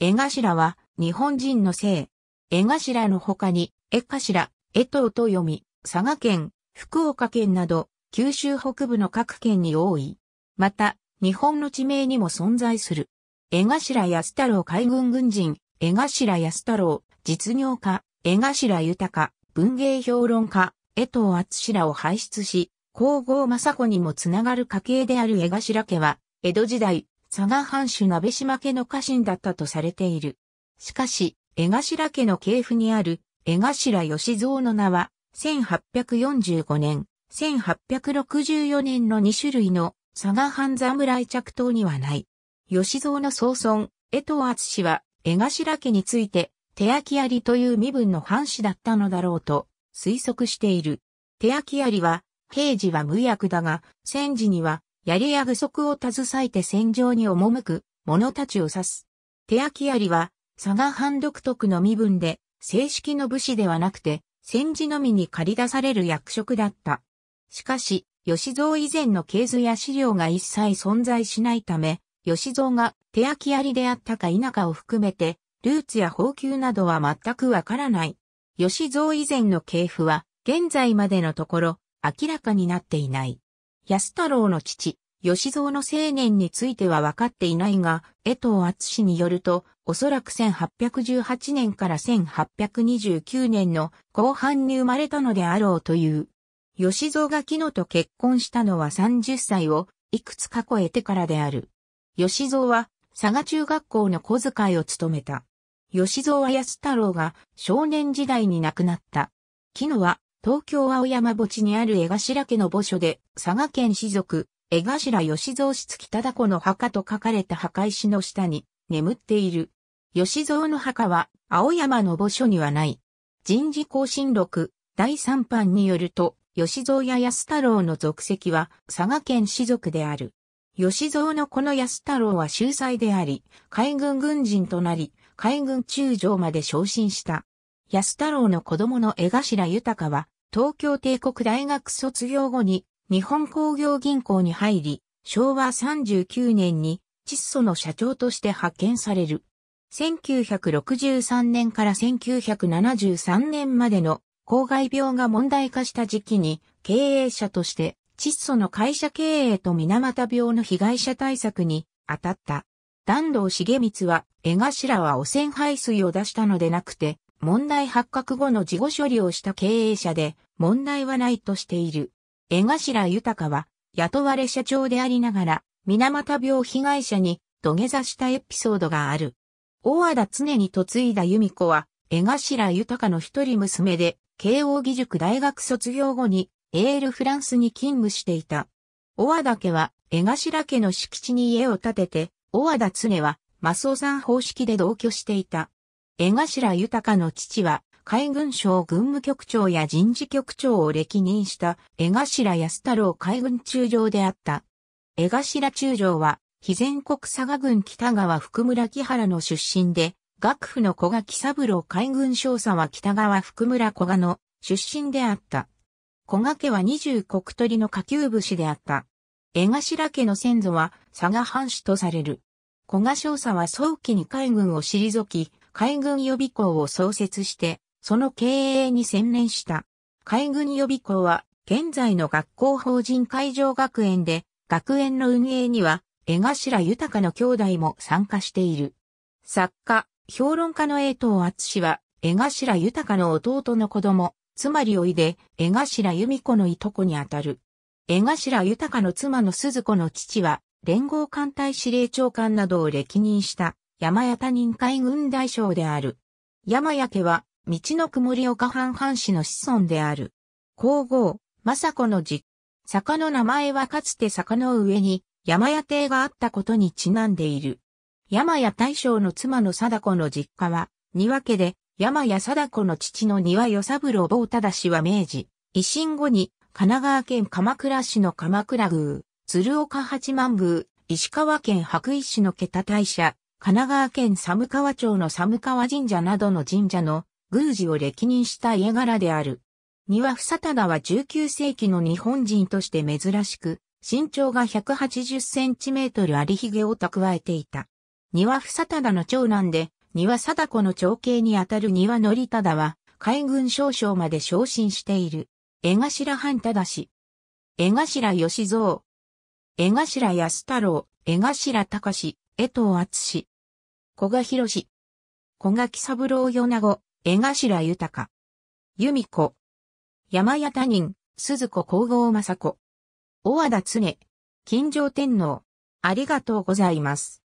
江頭は日本人の姓。江頭の他に、江頭、江頭と読み、佐賀県、福岡県など、九州北部の各県に多い。また、日本の地名にも存在する。江頭安太郎海軍軍人、江頭安太郎、実業家、江頭豊、文芸評論家、江藤厚らを輩出し、皇后政子にもつながる家系である江頭家は、江戸時代、佐賀藩主鍋島家の家臣だったとされている。しかし、江頭家の系譜にある江頭義蔵の名は、1845年、1864年の2種類の佐賀藩侍着等にはない。義蔵の総孫、江藤厚氏は、江頭家について、手焼き槍という身分の藩士だったのだろうと推測している。手焼き槍は、平時は無役だが、戦時には槍や具足を携えて戦場に赴く者たちを指す。手焼き槍は、佐賀藩独特の身分で、正式の武士ではなくて、戦時のみに借り出される役職だった。しかし、吉蔵以前の系図や資料が一切存在しないため、吉蔵が手焼き槍であったか否かを含めて、ルーツや宝級などは全くわからない。吉蔵以前の系譜は、現在までのところ、明らかになっていない。安太郎の父、吉蔵の青年については分かっていないが、江藤厚によると、おそらく1818年から1829年の後半に生まれたのであろうという。吉蔵が木野と結婚したのは30歳をいくつか超えてからである。吉蔵は佐賀中学校の小遣いを務めた。吉蔵は安太郎が少年時代に亡くなった。木野は東京青山墓地にある江頭家の墓所で、佐賀県士族、江頭吉蔵室北田子の墓と書かれた墓石の下に眠っている。吉蔵の墓は青山の墓所にはない。人事更新録第3版によると、吉蔵や安太郎の属籍は佐賀県士族である。吉蔵のこの安太郎は秀才であり、海軍軍人となり、海軍中将まで昇進した。安太郎の子供の江頭豊は、東京帝国大学卒業後に日本工業銀行に入り、昭和39年に窒素の社長として派遣される。1963年から1973年までの公害病が問題化した時期に経営者として窒素の会社経営と水俣病の被害者対策に当たった。弾道重光は、江頭は汚染排水を出したのでなくて、問題発覚後の事後処理をした経営者で、問題はないとしている。江頭豊は雇われ社長でありながら、水俣病被害者に土下座したエピソードがある。大和田常に嫁いだ由美子は、江頭豊の一人娘で、慶応義塾大学卒業後に、エールフランスに勤務していた。大和田家は、江頭家の敷地に家を建てて、大和田常は、マスオさん方式で同居していた。江頭豊の父は、海軍省軍務局長や人事局長を歴任した江頭安太郎海軍中将であった。江頭中将は、非全国佐賀郡北川福村木原の出身で、学府の古賀喜三郎海軍少佐は北川福村古賀の出身であった。古賀家は二十国取の下級武士であった。江頭家の先祖は佐賀藩主とされる。古賀少佐は早期に海軍を退き、海軍予備校を創設して、その経営に専念した。海軍予備校は、現在の学校法人海上学園で、学園の運営には、江頭豊の兄弟も参加している。作家、評論家の江藤厚は、江頭豊の弟の子供、つまりおいで、江頭由美子のいとこにあたる。江頭豊の妻の鈴子の父は、連合艦隊司令長官などを歴任した、山谷他人海軍大将である。山谷家は、道の曇り岡半藩市の子孫である。皇后、政子の実坂の名前はかつて坂の上に山屋邸があったことにちなんでいる。山屋大将の妻の貞子の実家は、庭家で、山屋貞子の父の庭与三郎坊忠氏は明治、維新後に、神奈川県鎌倉市の鎌倉宮、鶴岡八幡宮、石川県白石市の桁大社、神奈川県寒川町の寒川神社などの神社の宮司を歴任した家柄である。庭房忠は19世紀の日本人として珍しく、身長が180センチメートルありひげを蓄えていた。庭房忠の長男で、庭貞子の長兄にあたる庭羽則忠は、海軍少将まで昇進している。江頭半忠氏。江頭義蔵。江頭安太郎、江頭隆、江藤厚志。小賀博志。小賀喜三郎米子、江頭豊。由美子。山谷他人、鈴子皇后雅子。小和田常。金城天皇。ありがとうございます。